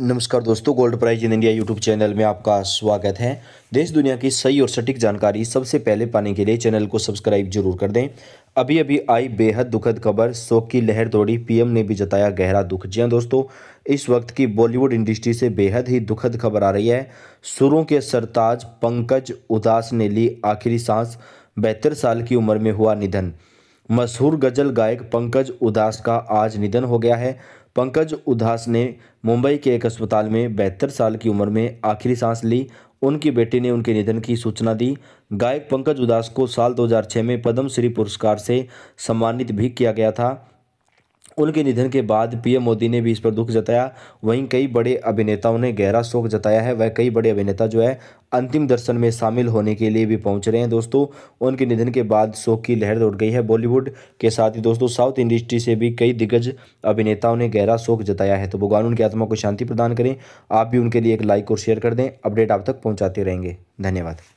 नमस्कार दोस्तों gold prize in India YouTube channel में आपका स्वागत है देश दुनिया की सही और सटीक जानकारी सबसे पहले पाने के लिए चैनल को सब्सक्राइब जरूर कर दें अभी अभी आई बेहद दुखद खबर शोक की लहर तोड़ी पीएम ने भी जताया गहरा दुख जी दोस्तों इस वक्त की बॉलीवुड इंडस्ट्री से बेहद ही दुखद खबर आ रही है सुरों के सरताज पंकज उदास ने ली आखिरी सांस बहत्तर साल की उम्र में हुआ निधन मशहूर गज़ल गायक पंकज उदास का आज निधन हो गया है पंकज उदास ने मुंबई के एक अस्पताल में बहत्तर साल की उम्र में आखिरी सांस ली उनकी बेटी ने उनके निधन की सूचना दी गायक पंकज उदास को साल 2006 में पद्मश्री पुरस्कार से सम्मानित भी किया गया था उनके निधन के बाद पीएम मोदी ने भी इस पर दुख जताया वहीं कई बड़े अभिनेताओं ने गहरा शोक जताया है वह कई बड़े अभिनेता जो है अंतिम दर्शन में शामिल होने के लिए भी पहुंच रहे हैं दोस्तों उनके निधन के बाद शोक की लहर दौड़ गई है बॉलीवुड के साथ ही दोस्तों साउथ इंडस्ट्री से भी कई दिग्गज अभिनेताओं ने गहरा शोक जताया है तो भगवान उनकी आत्मा को शांति प्रदान करें आप भी उनके लिए एक लाइक और शेयर कर दें अपडेट आप तक पहुँचाते रहेंगे धन्यवाद